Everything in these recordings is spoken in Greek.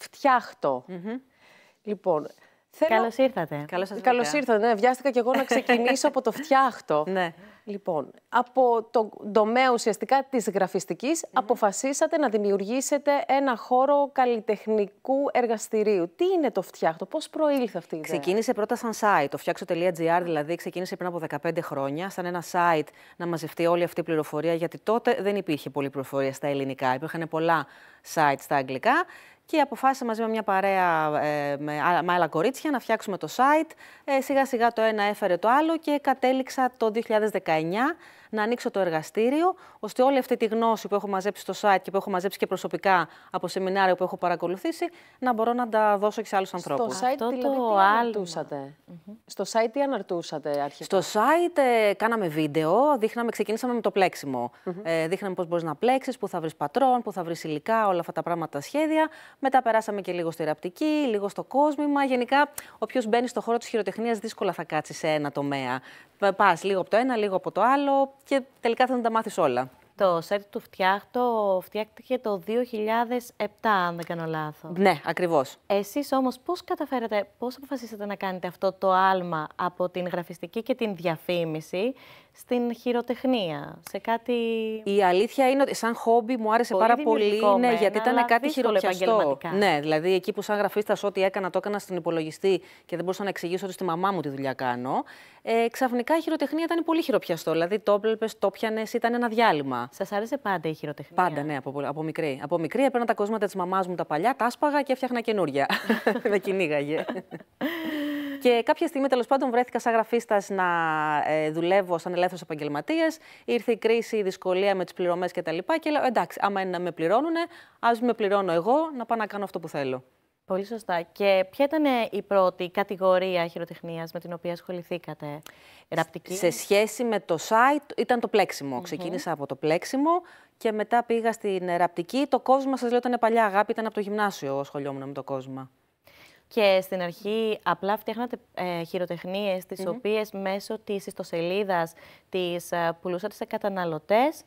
φτιάχτω. Λοιπόν, θέλω... Καλώς ήρθατε. Καλώς, Καλώς ήρθατε, ναι. Βιάστηκα και εγώ να ξεκινήσω από το φτιάχτο. ναι. Λοιπόν, από το τομέα ουσιαστικά της γραφιστικης αποφασίσατε να δημιουργήσετε ένα χώρο καλλιτεχνικού εργαστηρίου. Τι είναι το φτιάχτο, πώς προήλθε αυτή η ιδέα. Ξεκίνησε πρώτα σαν site, το φτιάξω.gr δηλαδή ξεκίνησε πριν από 15 χρόνια σαν ένα site να μαζευτεί όλη αυτή η πληροφορία γιατί τότε δεν υπήρχε πολλή πληροφορία στα ελληνικά, υπήρχαν πολλά site στα αγγλικά και αποφάσισα μαζί με μια παρέα ε, με, άλλα, κορίτσια να φτιάξουμε το site. Ε, σιγά σιγά το ένα έφερε το άλλο και κατέληξα το 2019 να ανοίξω το εργαστήριο, ώστε όλη αυτή τη γνώση που έχω μαζέψει στο site και που έχω μαζέψει και προσωπικά από σεμινάρια που έχω παρακολουθήσει, να μπορώ να τα δώσω και σε άλλους ανθρώπου. Στο site δηλαδή το τι αναρτούσατε. Στο site τι αναρτούσατε αρχικά. Στο site ε, κάναμε βίντεο, δείχναμε, ξεκινήσαμε με το πλέξιμο. Ε, δείχναμε πώς μπορείς να πλέξεις, πού θα βρεις πατρόν, πού θα βρεις υλικά, όλα αυτά τα πράγματα, τα σχέδια. Μετά περάσαμε και λίγο στη ραπτική, λίγο στο κόσμημα. Γενικά, όποιος μπαίνει στον χώρο της χειροτεχνίας δύσκολα θα κάτσει σε ένα τομέα. Πα λίγο από το ένα, λίγο από το άλλο και τελικά θα τα μάθεις όλα. Το σετ του φτιάχτο φτιάχτηκε το 2007, αν δεν κάνω λάθος. Ναι, ακριβώς. Εσείς όμως πώς καταφέρατε, πώς αποφασίσατε να κάνετε αυτό το άλμα από την γραφιστική και την διαφήμιση στην χειροτεχνία, σε κάτι. Η αλήθεια είναι ότι σαν χόμπι μου άρεσε πάρα πολύ. Ναι, γιατί ήταν κάτι χειροπιαστό. Ναι, δηλαδή εκεί που σαν γραφίστας, ό,τι έκανα, το έκανα στην υπολογιστή και δεν μπορούσα να εξηγήσω ότι στη μαμά μου τη δουλειά κάνω ε, ξαφνικά η χειροτεχνία ήταν πολύ χειροπιαστό. Δηλαδή το έπλεπε, το πιανε, ήταν ένα διάλειμμα. Σας άρεσε πάντα η χειροτεχνία. Πάντα, ναι, από, από μικρή. Από μικρή έπαιρνα τα κόσματα της μαμάς μου τα παλιά, τα άσπαγα και έφτιαχνα καινούρια. Με κυνήγαγε. Και κάποια στιγμή, τέλος πάντων, βρέθηκα σαν γραφίστας να ε, δουλεύω σαν ελεύθερος επαγγελματίας. Ήρθε η κρίση, η δυσκολία με τις πληρωμές κτλ. Και, λέω: Εντάξει, άμα είναι να με πληρώνουν, ας με πληρώνω εγώ να πάω να κάνω αυτό που θέλω. Πολύ σωστά. Και ποια ήταν ε, η πρώτη κατηγορία χειροτεχνίας με την οποία ασχοληθήκατε, ραπτική. Σε σχέση με το site ήταν το πλέξιμο. Ξεκίνησα από το πλέξιμο και μετά πήγα στην ε, ραπτική. Το κόσμο σας λέω, ήταν παλιά αγάπη, ήταν από το γυμνάσιο σχολιόμουν με το κόσμο. Και στην αρχή απλά φτιάχνατε ε, χειροτεχνίες, τις οποίες μέσω της ιστοσελίδας τις ε, πουλούσατε σε καταναλωτές.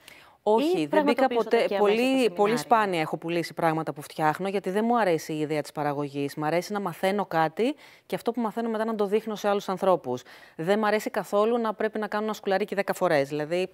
Όχι, δεν μπήκα ποτέ. Πολύ, πολύ σπάνια έχω πουλήσει πράγματα που φτιάχνω, γιατί δεν μου αρέσει η ιδέα της παραγωγής. Μ' αρέσει να μαθαίνω κάτι και αυτό που μαθαίνω μετά να το δείχνω σε άλλους ανθρώπους. Δεν μ' αρέσει καθόλου να πρέπει να κάνω ένα σκουλαρίκι 10 φορές. Δηλαδή,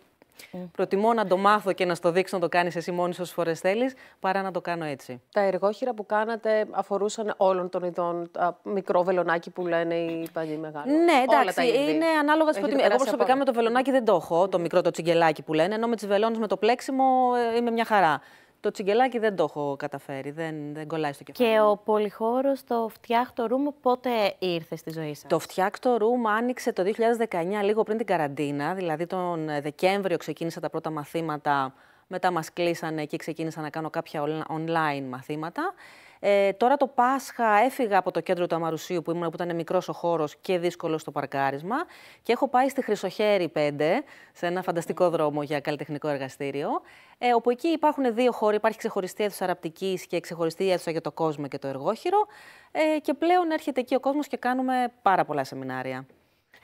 Προτιμώ να το μάθω και να στο δείξω να το κάνεις εσύ μόνη όσε φορές θέλεις, παρά να το κάνω έτσι. Τα εργόχειρα που κάνατε αφορούσαν όλων των ειδών. Τα μικρό βελονάκι που λένε οι παλιοί μεγάλοι. Ναι, εντάξει, είναι ανάλογα Εγώ προσωπικά με το βελονάκι δεν το έχω, το μικρό το τσιγκελάκι που λένε, ενώ με τις βελόνες με το πλέξιμο ε, είμαι μια χαρά. Το τσιγκελάκι δεν το έχω καταφέρει, δεν, δεν κολλάει στο κεφάλι. Και ο πολυχώρος, το φτιάχτο ρούμ, πότε ήρθε στη ζωή σας. Το φτιάχτο ρούμ άνοιξε το 2019, λίγο πριν την καραντίνα. Δηλαδή τον ε, Δεκέμβριο ξεκίνησα τα πρώτα μαθήματα. Μετά μας κλείσανε και ξεκίνησα να κάνω κάποια online μαθήματα. Ε, τώρα το Πάσχα έφυγα από το κέντρο του Αμαρουσίου που ήμουν, που ήταν μικρός ο χώρος και δύσκολος στο παρκάρισμα. Και έχω πάει στη Χρυσοχέρη 5, σε ένα φανταστικό δρόμο για καλλιτεχνικό εργαστήριο. Ε, όπου εκεί υπάρχουν δύο χώροι. Υπάρχει ξεχωριστή αίθουσα αραπτική και ξεχωριστή αίθουσα για το κόσμο και το εργόχειρο. Ε, και πλέον έρχεται εκεί ο κόσμος και κάνουμε πάρα πολλά σεμινάρια.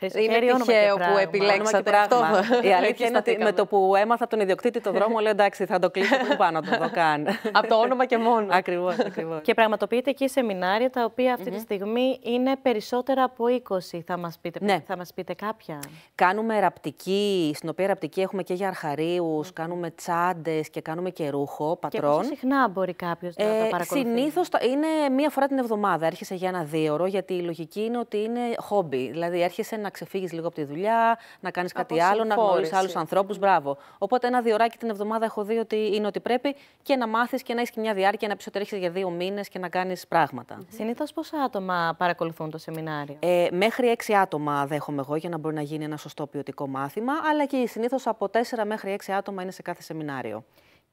Είναι τυχαίο που επιλέξατε αυτό. Η αλήθεια είναι ότι με το που έμαθα τον ιδιοκτήτη το δρόμο, λέω εντάξει, θα το κλείσω που πάνω το δω καν. από το όνομα και μόνο. Ακριβώς. Ακριβώς. Και πραγματοποιείται εκεί σεμινάρια τα οποία αυτή τη στιγμή είναι περισσότερα από 20, θα μας πείτε, ναι. θα μας πείτε κάποια. Κάνουμε ραπτική, στην οποία ραπτική έχουμε και για αρχαρίους, κάνουμε τσάντες και κάνουμε και ρούχο πατρών. Και συχνά μπορεί κάποιος ε, να τα παρακολουθεί. Συνήθως είναι μία φορά την εβδομάδα. Έρχεσαι για ένα δύο γιατί η λογική είναι ότι είναι χόμπι. Δηλαδή έρχεσαι να ξεφύγεις λίγο από τη δουλειά, να κάνεις κάτι άλλο, να γνωρίσεις άλλους ανθρώπους. Μπράβο. Οπότε ένα διωράκι την εβδομάδα έχω δει ότι είναι ότι πρέπει και να μάθεις και να έχεις και μια διάρκεια, να πει για δύο μήνες και να κάνεις πράγματα. Συνήθως πόσα άτομα παρακολουθούν το σεμινάριο. Ε, μέχρι έξι άτομα δέχομαι εγώ για να μπορεί να γίνει ένα σωστό ποιοτικό μάθημα, αλλά και συνήθως από τέσσερα μέχρι έξι άτομα είναι σε κάθε σεμινάριο.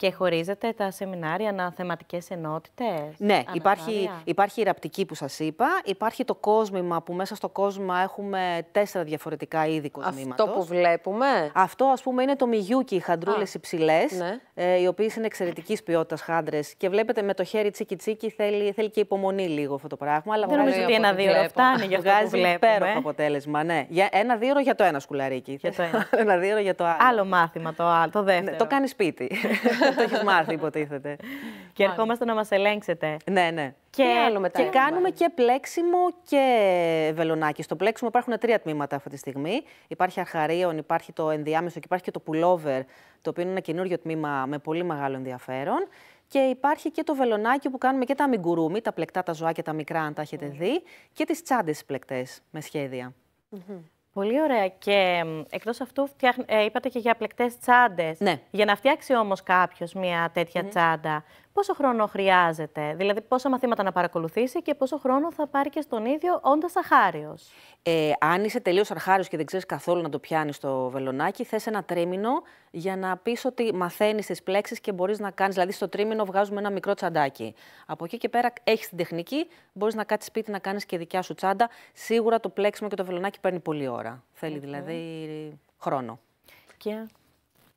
Και χωρίζετε τα σεμινάρια ναι, ανά θεματικές ενότητες. Ναι, υπάρχει, υπάρχει η ραπτική που σας είπα, υπάρχει το κόσμημα που μέσα στο κόσμημα έχουμε τέσσερα διαφορετικά είδη κοσμήματο. Αυτό που βλέπουμε. Αυτό ας πούμε είναι το μιγιούκι, οι χαντρούλες υψηλές, ναι. ε, οι οποίες είναι εξαιρετικής ποιότητας χάντρες. Και βλέπετε με το χέρι τσίκι τσίκι θέλει, θέλει και υπομονή λίγο αυτό το πράγμα. Αλλά Δεν νομίζω ότι ένα-δύο φτάνει για αυτό που βλέπουμε. αποτέλεσμα, ναι. Ένα-δύο για το ένα σκουλαρίκι. Ένα-δύο για το άλλο. Άλλο μάθημα το άλλο, το ναι, δεύτερο. Το κάνει σπίτι. το έχεις μάθει, υποτίθεται. και ερχόμαστε να μας ελέγξετε. Ναι, ναι. Και, άλλο μετά, και κάνουμε και πλέξιμο και βελονάκι. Στο πλέξιμο υπάρχουν τρία τμήματα αυτή τη στιγμή. Υπάρχει αρχαρίων, υπάρχει το ενδιάμεσο και υπάρχει και το pullover, το οποίο είναι ένα καινούριο τμήμα με πολύ μεγάλο ενδιαφέρον. Και υπάρχει και το βελονάκι που κάνουμε και τα μιγκουρούμι, τα πλεκτά, τα ζωά και τα μικρά, αν τα έχετε ναι. δει, και τις τσάντες πλεκτές με σχέδια. Πολύ ωραία. Και εκτός αυτού ε, είπατε και για πλεκτές τσάντες. Ναι. Για να φτιάξει όμως κάποιος μια τέτοια τσάντα, πόσο χρόνο χρειάζεται, δηλαδή πόσα μαθήματα να παρακολουθήσει και πόσο χρόνο θα πάρει και στον ίδιο όντας αχάριος. Ε, αν είσαι τελείως αρχάριο και δεν ξέρεις καθόλου να το πιάνεις το βελονάκι, θες ένα τρίμηνο για να πεις ότι μαθαίνεις τις πλέξεις και μπορείς να κάνεις. Δηλαδή, στο τρίμηνο βγάζουμε ένα μικρό τσαντάκι. Από εκεί και πέρα έχεις την τεχνική, μπορείς να κάτσεις σπίτι να κάνεις και δικιά σου τσάντα. Σίγουρα το πλέξιμο και το βελονάκι παίρνει πολλή ώρα. Θέλει δηλαδή χρόνο. Και...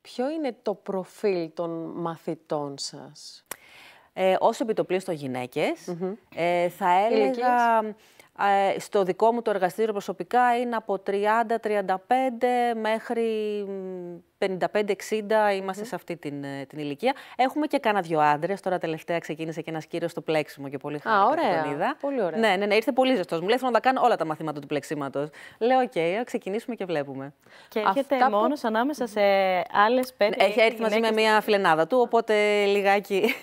Ποιο είναι το προφίλ των μαθητών σας ε, ως στο γυναίκες. ε, θα έλεγα ε, στο δικό μου το εργαστήριο προσωπικά είναι από 30-35 μέχρι 55-60 είμαστε σε αυτή την, ε, την ηλικία. Έχουμε και κάνα δυο άντρες. Τώρα τελευταία ξεκίνησε και ένας κύριος στο πλέξιμο και πολύ χαρά. ωραία. Πολύ ωραία. Ναι, ναι, ναι, ήρθε πολύ ζεστός. Μου λέει να τα κάνω όλα τα μαθήματα του πλεξίματος. Λέω, οκ, okay, ξεκινήσουμε και βλέπουμε. Και έρχεται Αυτά μόνος ανάμεσα σε άλλες πέντε. Έχει έρθει μαζί με μια φιλενάδα του, οπότε λιγάκι.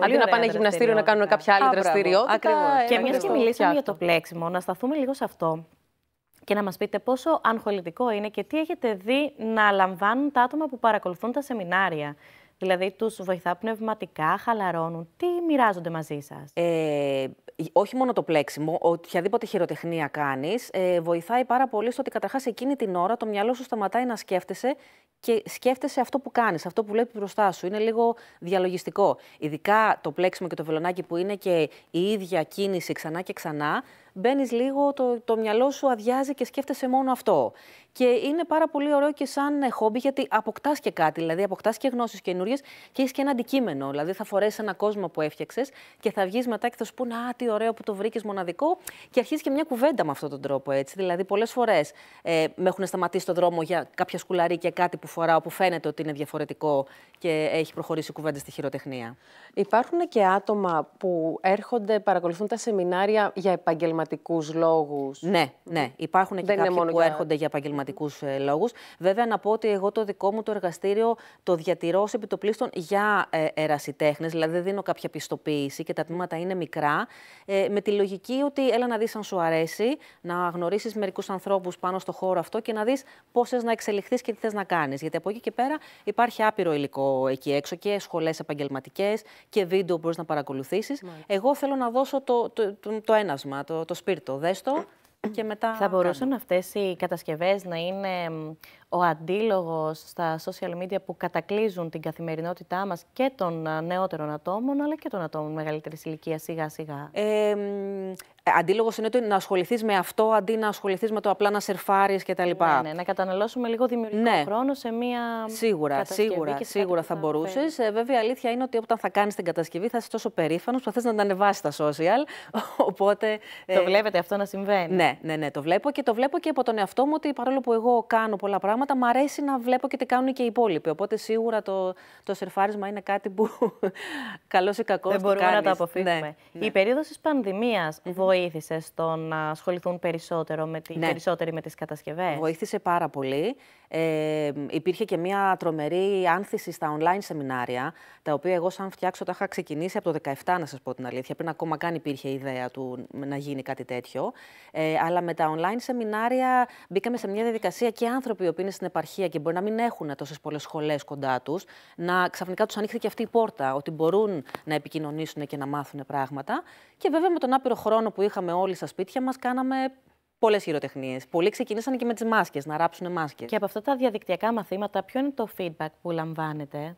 Αντί να πάνε γυμναστήριο να κάνουν κάποια άλλη δραστηριότητα. Και μια και μιλήσαμε για το πλέξιμο, να σταθούμε λίγο σε αυτό και να μας πείτε πόσο αγχολητικό είναι και τι έχετε δει να λαμβάνουν τα άτομα που παρακολουθούν τα σεμινάρια. Δηλαδή τους βοηθά πνευματικά, χαλαρώνουν. Τι μοιράζονται μαζί σας. Ε, όχι μόνο το πλέξιμο, οποιαδήποτε χειροτεχνία κάνεις, ε, βοηθάει πάρα πολύ στο ότι καταρχάς εκείνη την ώρα το μυαλό σου σταματάει να σκέφτεσαι και σκέφτεσαι αυτό που κάνεις, αυτό που βλέπεις μπροστά σου. Είναι λίγο διαλογιστικό. Ειδικά το πλέξιμο και το βελονάκι που είναι και η ίδια κίνηση ξανά και ξανά, μπαίνεις λίγο, το, το μυαλό σου αδειάζει και σκέφτεσαι μόνο αυτό. Και είναι πάρα πολύ ωραίο και σαν ε, χόμπι, γιατί αποκτάς και κάτι. Δηλαδή, αποκτάς και γνώσεις καινούριες και έχεις και ένα αντικείμενο. Δηλαδή, θα φορέσεις ένα κόσμο που έφτιαξες και θα βγεις μετά και θα σου πούνε Α, τι ωραίο που το βρήκες μοναδικό. Και αρχίζεις και μια κουβέντα με αυτόν τον τρόπο έτσι. Δηλαδή, πολλές φορές ε, με έχουν σταματήσει το δρόμο για κάποια σκουλαρί και κάτι που φοράω που φαίνεται ότι είναι διαφορετικό και έχει προχωρήσει κουβέντα στη χειροτεχνία. Υπάρχουν και άτομα που έρχονται, παρακολουθούν τα σεμινάρια για επαγγελματικά επαγγελματικούς λόγους. Ναι, ναι. Υπάρχουν και κάποιοι που έρχονται για επαγγελματικούς ε, λόγους. Βέβαια, να πω ότι εγώ το δικό μου το εργαστήριο το διατηρώ ως επιτοπλίστων για ε, ερασιτέχνες, δηλαδή δεν δίνω κάποια πιστοποίηση και τα τμήματα είναι μικρά. Ε, με τη λογική ότι έλα να δεις αν σου αρέσει, να γνωρίσεις μερικούς ανθρώπους πάνω στο χώρο αυτό και να δεις πώς θες να εξελιχθείς και τι θες να κάνεις. Γιατί από εκεί και πέρα υπάρχει άπειρο υλικό εκεί έξω και σχολές επαγγελματικές και βίντεο που μπορείς να παρακολουθήσεις. Εγώ θέλω να δώσω το, το, το, το ένασμα, το, το σπίρτο, δες και μετά... Θα μπορούσαν αυτές οι κατασκευές να είναι ο αντίλογος στα social media που κατακλείζουν την καθημερινότητά μας και των ε, νεότερων ατόμων, αλλά και των ατόμων μεγαλύτερης ηλικίας σιγά-σιγά. Ε, ε, Αντίλογος είναι να ασχοληθείς με αυτό αντί να ασχοληθείς με το απλά να σερφάρεις κτλ. Ναι, ναι, να καταναλώσουμε λίγο δημιουργικό ναι. χρόνο σε μία. Σίγουρα, σίγουρα, και σίγουρα θα, θα μπορούσες. Ε, βέβαια, η αλήθεια είναι ότι όταν θα κάνεις την κατασκευή θα είσαι τόσο περήφανος που θα θες να τα ανεβάσεις τα social. Οπότε. Ε... Το βλέπετε αυτό να συμβαίνει. Ναι, ναι, ναι, το βλέπω και το βλέπω και από τον εαυτό μου ότι παρόλο που εγώ κάνω πολλά πράγματα, μου αρέσει να βλέπω και τι κάνουν και οι υπόλοιποι. Οπότε σίγουρα το, το σερφάρισμα είναι κάτι που καλός ή κακός. Δεν μπορούμε να το αποφύγουμε. Ναι, η ναι. περίοδος της πανδημίας βοήθησε στο να ασχοληθούν περισσότερο με τη... ναι. περισσότεροι με τις κατασκευές. Βοήθησε πάρα πολύ ε, υπήρχε και μια τρομερή άνθηση στα online σεμινάρια, τα οποία εγώ σαν φτιάξω τα είχα ξεκινήσει από το 17, να σας πω την αλήθεια, πριν ακόμα καν υπήρχε ιδέα του να γίνει κάτι τέτοιο. Ε, αλλά με τα online σεμινάρια μπήκαμε σε μια διαδικασία και άνθρωποι οι οποίοι είναι στην επαρχία και μπορεί να μην έχουν τόσες πολλές σχολές κοντά τους, να ξαφνικά τους ανοίχθηκε και αυτή η πόρτα, ότι μπορούν να επικοινωνήσουν και να μάθουν πράγματα. Και βέβαια με τον άπειρο χρόνο που είχαμε όλοι στα σπίτια μας, κάναμε πολλές χειροτεχνίες. Πολλοί ξεκίνησαν και με τις μάσκες, να ράψουν μάσκες. Και από αυτά τα διαδικτυακά μαθήματα, ποιο είναι το feedback που λαμβάνετε,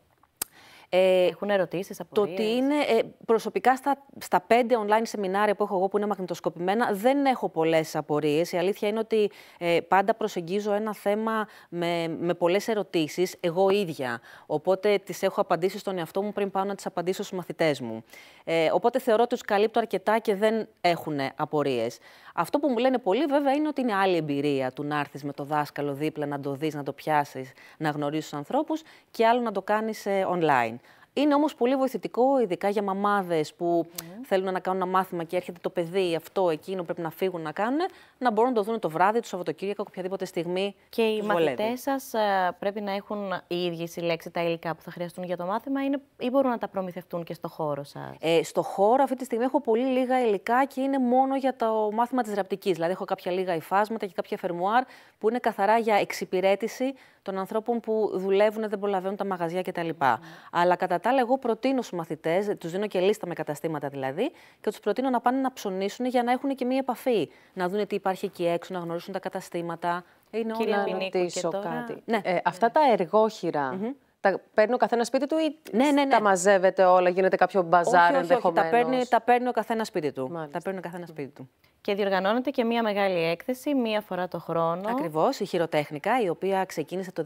ε, Έχουν ερωτήσεις από Το ότι είναι ε, προσωπικά στα, στα πέντε online σεμινάρια που έχω εγώ που είναι μαγνητοσκοπημένα, δεν έχω πολλές απορίες. Η αλήθεια είναι ότι ε, πάντα προσεγγίζω ένα θέμα με, με πολλές ερωτήσεις εγώ ίδια. Οπότε τις έχω απαντήσει στον εαυτό μου πριν πάω να τις απαντήσω στους μαθητές μου. Ε, οπότε θεωρώ ότι τους καλύπτω αρκετά και δεν έχουν απορίες. Αυτό που μου λένε πολλοί βέβαια είναι ότι είναι άλλη εμπειρία του να έρθεις με το δάσκαλο δίπλα, να το δεις, να το πιάσεις, να γνωρίσεις τους ανθρώπους και άλλο να το κάνεις ε, online. Είναι όμως πολύ βοηθητικό, ειδικά για μαμάδες που θέλουν να κάνουν ένα μάθημα και έρχεται το παιδί αυτό, εκείνο πρέπει να φύγουν να κάνουν, να μπορούν να το δουν το βράδυ, το Σαββατοκύριακο, οποιαδήποτε στιγμή. Και οι μαθητέ σας ε, πρέπει να έχουν οι ίδιοι συλλέξει τα υλικά που θα χρειαστούν για το μάθημα ή μπορούν να τα προμηθευτούν και στο χώρο σας. Ε, στο χώρο αυτή τη στιγμή έχω πολύ λίγα υλικά και είναι μόνο για το μάθημα της ραπτικής. Δηλαδή, έχω κάποια λίγα υφάσματα και κάποια φερμουάρ που είναι καθαρά για εξυπηρέτηση των ανθρώπων που δουλεύουν, δεν προλαβαίνουν τα μαγαζιά κτλ. Mm. Αλλά κατά τα άλλα, εγώ προτείνω στους μαθητές, τους δίνω και λίστα με καταστήματα δηλαδή, και τους προτείνω να πάνε να ψωνίσουν για να έχουν και μία επαφή. Να δουν τι υπάρχει εκεί έξω, να γνωρίσουν τα καταστήματα. Είναι όλα να ρωτήσω κάτι. Ναι. Ε, αυτά τα εργόχειρα. Mm Τα παίρνει ο καθένας σπίτι του ή ναι, ναι, ναι. τα μαζεύεται όλα, γίνεται κάποιο μπαζάρ ενδεχομένω. Τα παίρνει, τα παίρνει ο καθένας σπίτι του. Τα παίρνει ο καθένας σπίτι του. Και διοργανώνεται και μία μεγάλη έκθεση, μία φορά το χρόνο. Ακριβώς, η χειροτέχνικα, η οποία ξεκίνησε το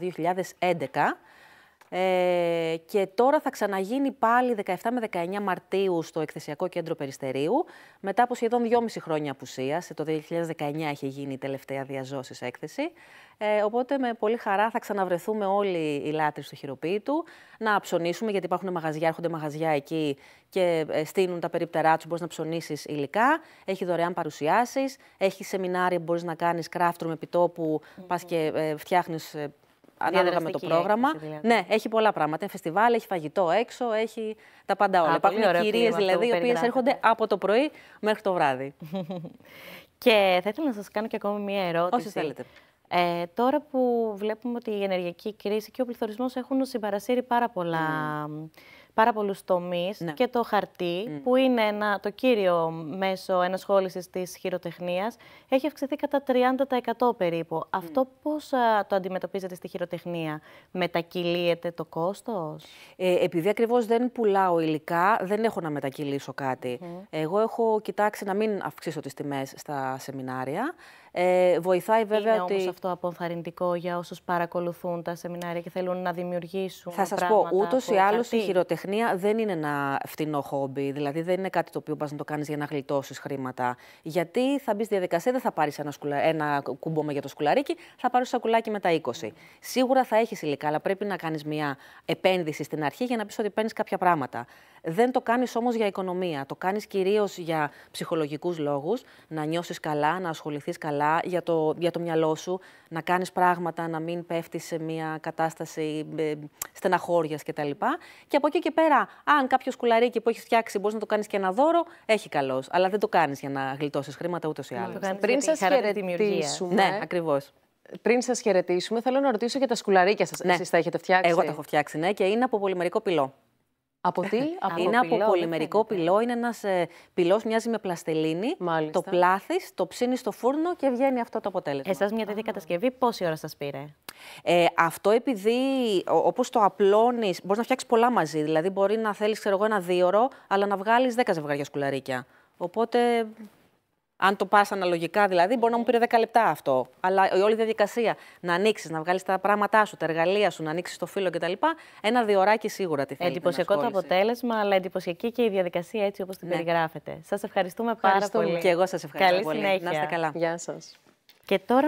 2011. Ε, και τώρα θα ξαναγίνει πάλι 17 με 19 Μαρτίου στο Εκθεσιακό Κέντρο Περιστερίου, μετά από σχεδόν 2,5 χρόνια απουσίας. Ε, το 2019 έχει γίνει η τελευταία διαζώσης έκθεση. Ε, οπότε με πολύ χαρά θα ξαναβρεθούμε όλοι οι λάτρεις του χειροποίητου, να ψωνίσουμε, γιατί υπάρχουν μαγαζιά, έρχονται μαγαζιά εκεί και ε, στείνουν τα περίπτερά τους, μπορείς να ψωνίσεις υλικά. Έχει δωρεάν παρουσιάσεις, έχει σεμινάρια που μπορείς να κάνεις craft με επιτόπου, mm -hmm. πας και ε, φτιάχνεις ε, ανάλογα με το πρόγραμμα. Δηλαδή. Ναι, έχει πολλά πράγματα. Έχει φεστιβάλ, έχει φαγητό έξω, έχει τα πάντα όλα. Υπάρχουν κυρίε δηλαδή, οι οποίες έρχονται από το πρωί μέχρι το βράδυ. και θα ήθελα να σας κάνω και ακόμη μία ερώτηση. Όσοι θέλετε. Ε, τώρα που βλέπουμε ότι η ενεργειακή κρίση και ο πληθωρισμός έχουν συμπαρασύρει πάρα πολλά πάρα πολλούς τομείς ναι. και το χαρτί, που είναι ένα, το κύριο μέσο ενασχόλησης της χειροτεχνίας, έχει αυξηθεί κατά 30% περίπου. Αυτό πώς το αντιμετωπίζετε στη χειροτεχνία, Μετακυλίεται το κόστος, ε, Επειδή ακριβώς δεν πουλάω υλικά, δεν έχω να μετακυλήσω κάτι. Εγώ έχω κοιτάξει να μην αυξήσω τις τιμές στα σεμινάρια. Ε, βοηθάει βέβαια. Είναι ότι... όμως αυτό αποθαρρυντικό για όσους παρακολουθούν τα σεμινάρια και θέλουν να δημιουργήσουν. Θα σας πω, ούτως ή άλλως η χειροτεχνία δεν είναι ένα φτηνό χόμπι. Δηλαδή δεν είναι κάτι το οποίο πας να το κάνεις για να γλιτώσεις χρήματα. Γιατί θα μπεις στη διαδικασία, δεν θα πάρεις ένα, σκουλα... ένα κουμπόμα για το σκουλαρίκι, θα πάρεις σακουλάκι με τα 20. Σίγουρα θα έχεις υλικά, αλλά πρέπει να κάνεις μια επένδυση στην αρχή για να πεις ότι παίρνεις κάποια πράγματα. Δεν το κάνεις όμως για οικονομία. Το κάνεις κυρίως για ψυχολογικούς λόγους, να νιώσεις καλά, να ασχοληθείς καλά για το, για το μυαλό σου, να κάνεις πράγματα, να μην πέφτεις σε μια κατάσταση ε, στεναχώριας κτλ. Και από εκεί και πέρα, αν κάποιο σκουλαρίκι που έχεις φτιάξει μπορείς να το κάνεις και ένα δώρο, έχει καλός. Αλλά δεν το κάνεις για να γλιτώσεις χρήματα ούτως ή ναι, άλλως. Πριν σα χαιρετήσουμε. Ναι, ακριβώς. Πριν σας χαιρετήσουμε, θέλω να ρωτήσω για τα σκουλαρίκια σας. Ναι. Εσείς τα έχετε φτιάξει. Εγώ τα έχω φτιάξει, ναι, και είναι από πολυμερικό πυλό. Από τι? από είναι από πολυμερικό πυλό. Είναι ένας ε, πυλός, μοιάζει με πλαστελίνη. Το πλάθεις, το ψήνεις στο φούρνο και βγαίνει αυτό το αποτέλεσμα. Εσάς μια τέτοια κατασκευή, πόση ώρα σας πήρε. Ε, αυτό επειδή όπως το απλώνεις, μπορείς να φτιάξεις πολλά μαζί. Δηλαδή, μπορεί να θέλεις, ένα δίωρο, αλλά να βγάλεις 10 ζευγάρια σκουλαρίκια. Οπότε αν το πας αναλογικά δηλαδή, μπορεί να μου πήρε 10 λεπτά αυτό. Αλλά η όλη διαδικασία να ανοίξεις, να βγάλεις τα πράγματά σου, τα εργαλεία σου, να ανοίξεις το φύλλο κτλ. Ένα διωράκι σίγουρα τη θέλει. Εντυπωσιακό το αποτέλεσμα, αλλά εντυπωσιακή και η διαδικασία έτσι όπως την ναι. περιγράφετε. Σας ευχαριστούμε πάρα ευχαριστούμε. πολύ. Και εγώ σας ευχαριστώ Καλή πολύ. Συνέχεια. Να είστε καλά. Γεια σας.